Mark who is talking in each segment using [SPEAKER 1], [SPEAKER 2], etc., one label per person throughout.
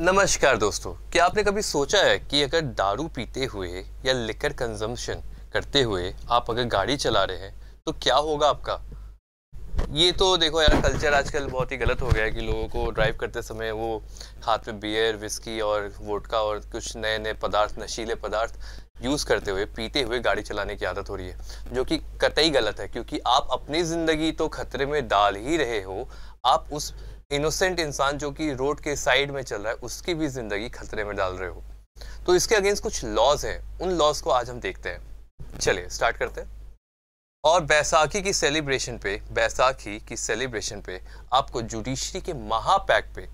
[SPEAKER 1] नमस्कार दोस्तों क्या आपने कभी सोचा है कि अगर दारू पीते हुए या लिकर कंजम्पशन करते हुए आप अगर गाड़ी चला रहे हैं तो क्या होगा आपका ये तो देखो यार कल्चर आजकल बहुत ही गलत हो गया है कि लोगों को ड्राइव करते समय वो हाथ में बियर विस्की और वोटका और कुछ नए नए पदार्थ नशीले पदार्थ यूज़ करते हुए पीते हुए गाड़ी चलाने की आदत हो रही है जो कि कतई गलत है क्योंकि आप अपनी ज़िंदगी तो खतरे में डाल ही रहे हो आप उस इनोसेंट इंसान जो कि रोड के साइड में चल रहा है उसकी भी ज़िंदगी खतरे में डाल रहे हो तो इसके अगेंस्ट कुछ लॉज हैं उन लॉज को आज हम देखते हैं चलिए स्टार्ट करते हैं और बैसाखी की सेलिब्रेशन पे बैसाखी की सेलिब्रेशन पे आपको जुडिशरी के महापैक पे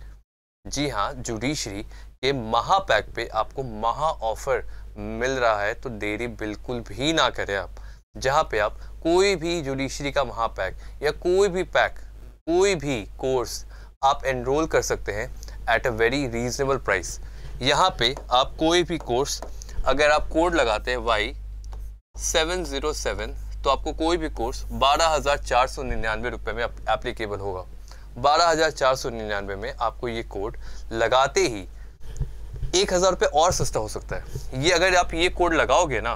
[SPEAKER 1] जी हाँ जुडिशरी के महापैक पे आपको महा ऑफर मिल रहा है तो देरी बिल्कुल भी ना करें आप जहाँ पे आप कोई भी जुडिशरी का महापैक या कोई भी पैक कोई भी कोर्स आप एनरोल कर सकते हैं at a very reasonable price यहाँ पे आप कोई भी कोर्स अगर आप कोड लगाते हैं वाई सेवन ज़ीरो सेवन तो आपको कोई भी कोर्स बारह हज़ार चार सौ निन्यानवे रुपये में एप्लीकेबल होगा बारह हज़ार चार सौ निन्यानवे में आपको ये कोड लगाते ही एक हज़ार रुपये और सस्ता हो सकता है ये अगर आप ये कोड लगाओगे ना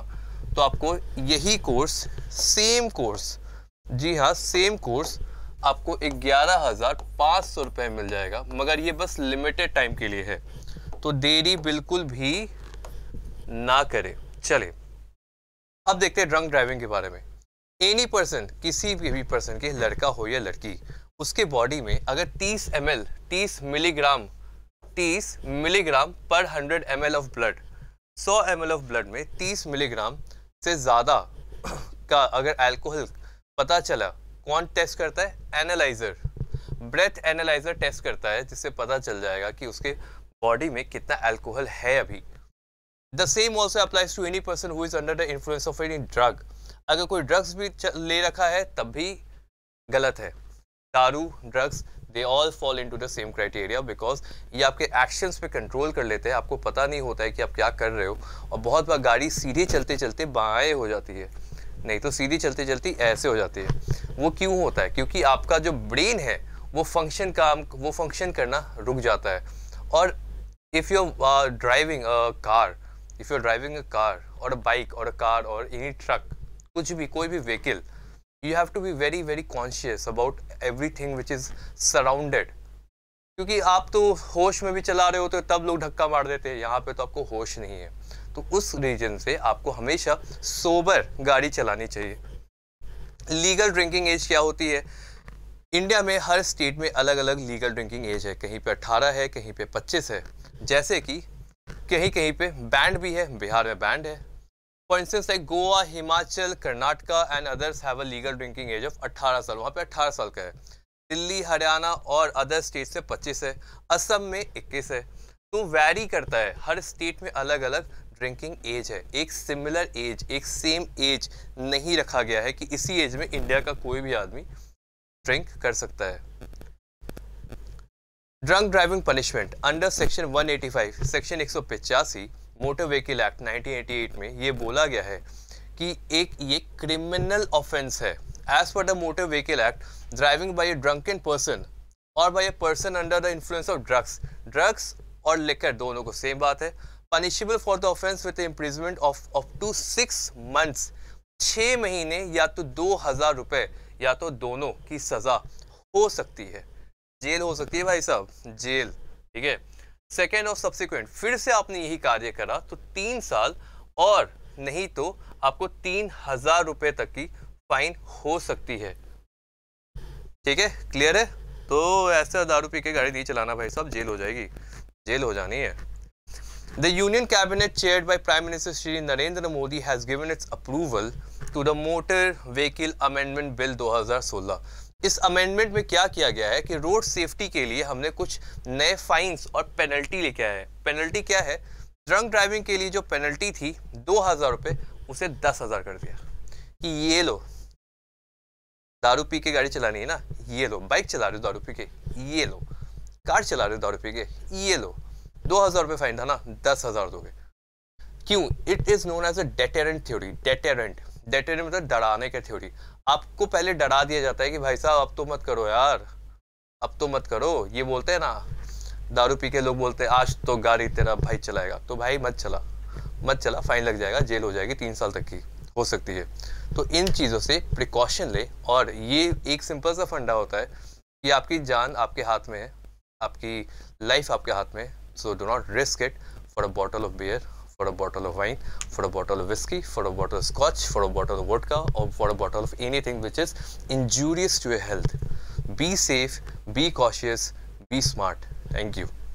[SPEAKER 1] तो आपको यही कोर्स सेम कोर्स जी हाँ सेम कोर्स आपको ग्यारह हज़ार पाँच सौ रुपये मिल जाएगा मगर ये बस लिमिटेड टाइम के लिए है तो देरी बिल्कुल भी ना करें चले अब देखते हैं ड्रंक ड्राइविंग के बारे में एनी पर्सन किसी भी पर्सन के लड़का हो या लड़की उसके बॉडी में अगर 30 एम एल तीस मिलीग्राम 30 मिलीग्राम पर 100 M L of blood 100 M L of blood में 30 मिलीग्राम से ज़्यादा का अगर अल्कोहल पता चला कौन टेस्ट करता है एनालाइजर ब्रेथ एनालाइजर टेस्ट करता है जिससे पता चल जाएगा कि उसके बॉडी में कितना अल्कोहल है अभी the same also applies to any person who is under the influence of any drug अगर कोई ड्रग्स भी ले रखा है तब भी गलत है दारू drugs they all fall into the same criteria because ये आपके एक्शंस पे कंट्रोल कर लेते हैं आपको पता नहीं होता है कि आप क्या कर रहे हो और बहुत बार गाड़ी सीधे चलते चलते बाएँ हो जाती है नहीं तो सीधी चलते चलती ऐसे हो जाती है वो क्यों होता है क्योंकि आपका जो ब्रेन है वो फंक्शन काम वो फंक्शन करना रुक जाता है और if you driving car if you driving a car और अ बाइक और अ कार और एनी ट्रक कुछ भी कोई भी vehicle you have to be very very conscious about everything which is surrounded क्योंकि आप तो होश में भी चला रहे होते तब लोग धक्का मार देते हैं यहाँ पे तो आपको होश नहीं है तो उस रीजन से आपको हमेशा सोबर गाड़ी चलानी चाहिए लीगल ड्रिंकिंग एज क्या होती है इंडिया में हर स्टेट में अलग अलग लीगल ड्रिंकिंग एज है कहीं पे 18 है कहीं पे 25 है जैसे कि कहीं कहीं पे बैंड भी है बिहार में बैंड है for instance like Goa Himachal Karnataka and others have a legal drinking age of 18 साल वहाँ पे 18 साल का है दिल्ली हरियाणा और अदर स्टेट से 25 है असम में 21 है तो वैरी करता है हर स्टेट में अलग अलग ड्रिंकिंग एज है एक सिमिलर एज एक सेम एज नहीं रखा गया है कि इसी एज में इंडिया का कोई भी आदमी ड्रिंक कर सकता है drunk driving punishment under section 185 section एक मोटर व्हीकल एक्ट 1988 में ये बोला गया है कि एक ये क्रिमिनल ऑफेंस है As per the Motor Vehicle Act, driving by a drunken person or by a person under the influence of drugs, drugs और liquor दोनों को सेम बात है punishable for the offense with imprisonment of up to six months छः महीने या तो दो हज़ार रुपये या तो दोनों की सज़ा हो सकती है जेल हो सकती है भाई साहब जेल ठीक है सेकेंड और सब्सिक्वेंट फिर से आपने यही कार्य करा तो तीन साल और नहीं तो आपको तीन हजार रुपये तक की फाइन हो सकती है ठीक है क्लियर है तो ऐसे दारू पी के गाड़ी नहीं चलाना भाई साहब जेल हो जाएगी जेल हो जानी है the union cabinet chair by prime minister Shri Narendra Modi has given its approval to the motor vehicle amendment bill 2016. इस अमेंडमेंट में क्या किया गया है कि रोड सेफ्टी के लिए हमने कुछ नए फाइन्स और पेनल्टी लेके आए हैं पेनल्टी क्या है ड्रंक ड्राइविंग के लिए जो पेनल्टी थी दो हज़ार रुपये उसे दस हज़ार कर दिया कि ये लो दारू पी के गाड़ी चलानी है ना ये लो बाइक चला रहे हो दारू पी के ये लो कार चला रहे हो दारू पी के ये लो दो हज़ार रुपये फाइन था ना दस हज़ार दोगे क्यों it is known as a deterrent theory deterrent deterrent मतलब डराने का थ्योरी आपको पहले डरा दिया जाता है कि भाई साहब अब तो मत करो यार अब तो मत करो ये बोलते हैं ना दारू पी के लोग बोलते हैं आज तो गाड़ी तेरा भाई चलाएगा तो भाई मत चला मत चला फाइन लग जाएगा जेल हो जाएगी तीन साल तक की हो सकती है तो इन चीज़ों से प्रिकॉशन लें और ये एक सिंपल सा फंडा होता है कि आपकी जान आपके हाथ में है आपकी लाइफ आपके हाथ में so do not risk it for a bottle of beer for a bottle of wine for a bottle of whisky for a bottle of scotch for a bottle of vodka और for a bottle of anything which is injurious to your health be safe be cautious be smart thank you